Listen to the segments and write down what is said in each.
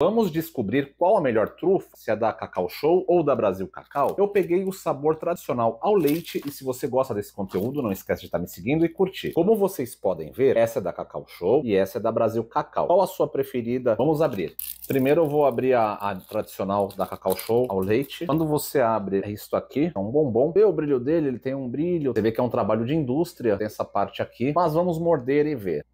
Vamos descobrir qual a melhor trufa, se é da Cacau Show ou da Brasil Cacau. Eu peguei o sabor tradicional ao leite e se você gosta desse conteúdo, não esquece de estar tá me seguindo e curtir. Como vocês podem ver, essa é da Cacau Show e essa é da Brasil Cacau. Qual a sua preferida? Vamos abrir. Primeiro eu vou abrir a, a tradicional da Cacau Show ao leite. Quando você abre, é isto aqui, é um bombom. Vê o brilho dele, ele tem um brilho. Você vê que é um trabalho de indústria, tem essa parte aqui. Mas vamos morder e ver.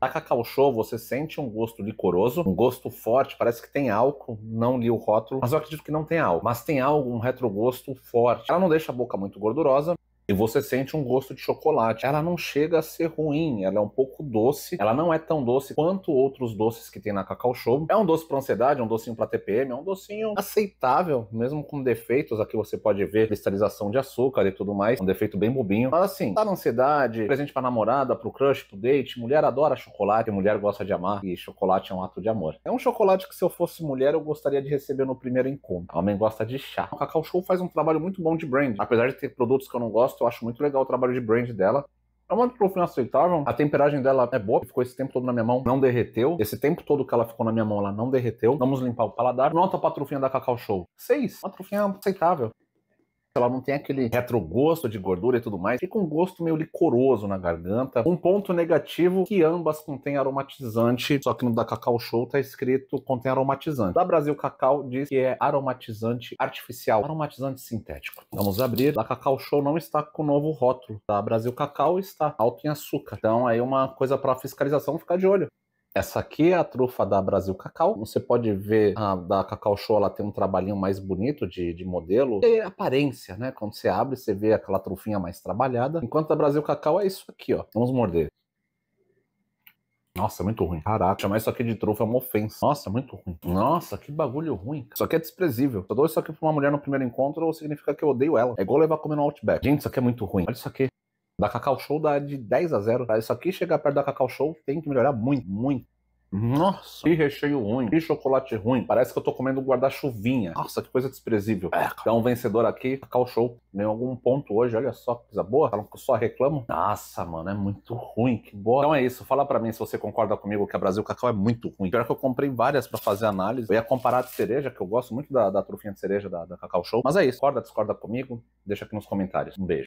A Cacau Show, você sente um gosto licoroso, um gosto forte, parece que tem álcool, não li o rótulo, mas eu acredito que não tem álcool. Mas tem algo, um retrogosto forte. Ela não deixa a boca muito gordurosa, e você sente um gosto de chocolate. Ela não chega a ser ruim, ela é um pouco doce, ela não é tão doce quanto outros doces que tem na Cacau Show. É um doce para ansiedade, é um docinho para TPM, é um docinho aceitável, mesmo com defeitos. Aqui você pode ver cristalização de açúcar e tudo mais, é um defeito bem bobinho. Mas assim, tá na ansiedade, presente para namorada, pro crush, pro date, mulher adora chocolate, mulher gosta de amar e chocolate é um ato de amor. É um chocolate que se eu fosse mulher eu gostaria de receber no primeiro encontro. A homem gosta de chá. O Cacau Show faz um trabalho muito bom de brand. Apesar de ter produtos que eu não gosto, gosto, eu acho muito legal o trabalho de brand dela. É uma profissão aceitável, a temperagem dela é boa, ficou esse tempo todo na minha mão, não derreteu. Esse tempo todo que ela ficou na minha mão, ela não derreteu. Vamos limpar o paladar. Nota a trufinha da Cacau Show. seis Uma trufinha aceitável ela não tem aquele retrogosto de gordura e tudo mais, fica um gosto meio licoroso na garganta. Um ponto negativo que ambas contêm aromatizante, só que no da Cacau Show tá escrito contém aromatizante. Da Brasil Cacau diz que é aromatizante artificial, aromatizante sintético. Vamos abrir. Da Cacau Show não está com o novo rótulo. Da Brasil Cacau está alto em açúcar. Então aí uma coisa para fiscalização ficar de olho. Essa aqui é a trufa da Brasil Cacau. Você pode ver a da Cacau Show, ela tem um trabalhinho mais bonito de, de modelo. E aparência, né? Quando você abre, você vê aquela trufinha mais trabalhada. Enquanto a Brasil Cacau é isso aqui, ó. Vamos morder. Nossa, é muito ruim. Caraca, chamar isso aqui de trufa é uma ofensa. Nossa, muito ruim. Nossa, que bagulho ruim. Isso aqui é desprezível. Se eu dou isso aqui pra uma mulher no primeiro encontro, significa que eu odeio ela. É igual levar comer no Outback. Gente, isso aqui é muito ruim. Olha isso aqui. Da Cacau Show dá de 10 a 0. Isso aqui chegar perto da Cacau Show tem que melhorar muito, muito. Nossa, que recheio ruim, que chocolate ruim. Parece que eu tô comendo guarda-chuvinha. Nossa, que coisa desprezível. É, então, um vencedor aqui, Cacau Show. Nem algum ponto hoje, olha só, coisa boa. Falam que eu só reclamo. Nossa, mano, é muito ruim, que boa. Então é isso, fala para mim se você concorda comigo que a Brasil Cacau é muito ruim. Pior que eu comprei várias para fazer análise. Eu ia comparar de cereja, que eu gosto muito da, da trufinha de cereja da, da Cacau Show. Mas é isso, concorda, discorda comigo? Deixa aqui nos comentários. Um beijo.